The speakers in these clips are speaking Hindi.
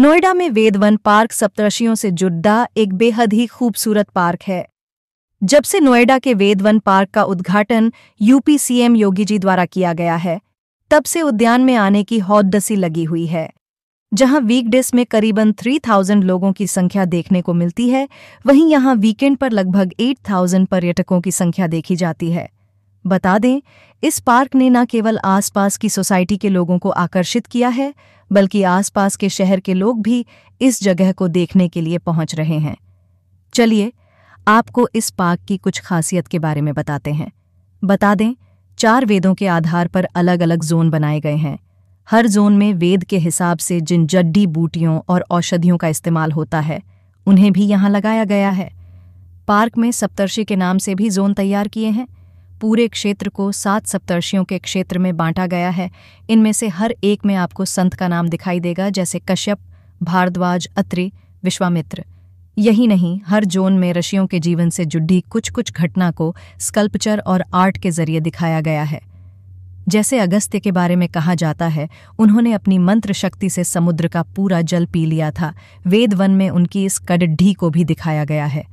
नोएडा में वेदवन पार्क सप्तर्षियों से जुड़ा एक बेहद ही खूबसूरत पार्क है जब से नोएडा के वेदवन पार्क का उद्घाटन यूपी सीएम योगी जी द्वारा किया गया है तब से उद्यान में आने की हौदसी लगी हुई है जहां वीकडेस में करीबन 3000 लोगों की संख्या देखने को मिलती है वहीं यहां वीकेंड पर लगभग 8000 पर्यटकों की संख्या देखी जाती है बता दें इस पार्क ने न केवल आसपास की सोसाइटी के लोगों को आकर्षित किया है बल्कि आसपास के शहर के लोग भी इस जगह को देखने के लिए पहुंच रहे हैं चलिए आपको इस पार्क की कुछ खासियत के बारे में बताते हैं बता दें चार वेदों के आधार पर अलग अलग जोन बनाए गए हैं हर जोन में वेद के हिसाब से जिन जड्डी बूटियों और औषधियों का इस्तेमाल होता है उन्हें भी यहाँ लगाया गया है पार्क में सप्तर्षि के नाम से भी जोन तैयार किए हैं पूरे क्षेत्र को सात सप्तर्षियों के क्षेत्र में बांटा गया है इनमें से हर एक में आपको संत का नाम दिखाई देगा जैसे कश्यप भारद्वाज अत्रि विश्वामित्र यही नहीं हर जोन में ऋषियों के जीवन से जुड़ी कुछ कुछ घटना को स्कल्पचर और आर्ट के जरिए दिखाया गया है जैसे अगस्त्य के बारे में कहा जाता है उन्होंने अपनी मंत्र शक्ति से समुद्र का पूरा जल पी लिया था वेद वन में उनकी इस कडड्ढी को भी दिखाया गया है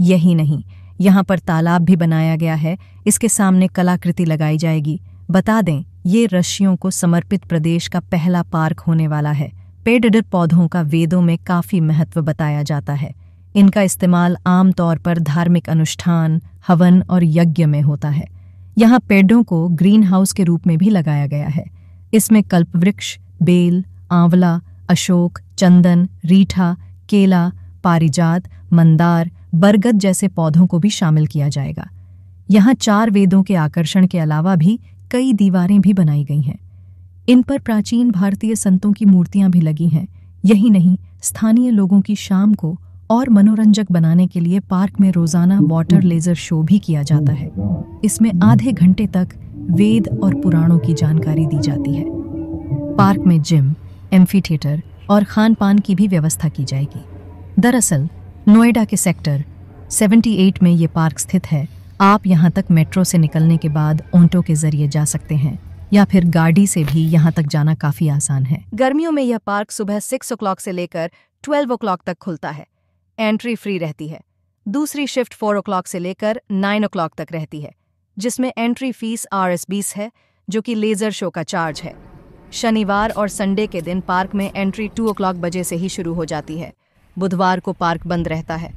यही नहीं यहाँ पर तालाब भी बनाया गया है इसके सामने कलाकृति लगाई जाएगी बता दें ये रशियों को समर्पित प्रदेश का पहला पार्क होने वाला है पेडडर पौधों का वेदों में काफ़ी महत्व बताया जाता है इनका इस्तेमाल आमतौर पर धार्मिक अनुष्ठान हवन और यज्ञ में होता है यहाँ पेड़ों को ग्रीन हाउस के रूप में भी लगाया गया है इसमें कल्पवृक्ष बेल आंवला अशोक चंदन रीठा केला पारिजात मंदार बरगद जैसे पौधों को भी शामिल किया जाएगा यहाँ चार वेदों के आकर्षण के अलावा भी कई दीवारें भी बनाई गई हैं इन पर प्राचीन भारतीय संतों की मूर्तियां भी लगी हैं यही नहीं स्थानीय लोगों की शाम को और मनोरंजक बनाने के लिए पार्क में रोजाना वाटर लेजर शो भी किया जाता है इसमें आधे घंटे तक वेद और पुराणों की जानकारी दी जाती है पार्क में जिम एम्फी थिएटर और खान पान की भी व्यवस्था की जाएगी दरअसल नोएडा के सेक्टर 78 में ये पार्क स्थित है आप यहाँ तक मेट्रो से निकलने के बाद ऑटो के जरिए जा सकते हैं या फिर गाड़ी से भी यहाँ तक जाना काफी आसान है गर्मियों में यह पार्क सुबह सिक्स ओ से लेकर ट्वेल्व ओ तक खुलता है एंट्री फ्री रहती है दूसरी शिफ्ट फोर ओ से लेकर नाइन ओ तक रहती है जिसमें एंट्री फीस आर एस बीस है जो कि लेजर शो का चार्ज है शनिवार और संडे के दिन पार्क में एंट्री टू ओ बजे से ही शुरू हो जाती है बुधवार को पार्क बंद रहता है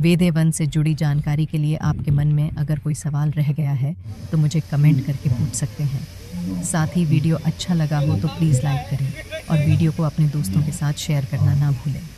वेदे वन से जुड़ी जानकारी के लिए आपके मन में अगर कोई सवाल रह गया है तो मुझे कमेंट करके पूछ सकते हैं साथ ही वीडियो अच्छा लगा हो तो प्लीज़ लाइक करें और वीडियो को अपने दोस्तों के साथ शेयर करना ना भूलें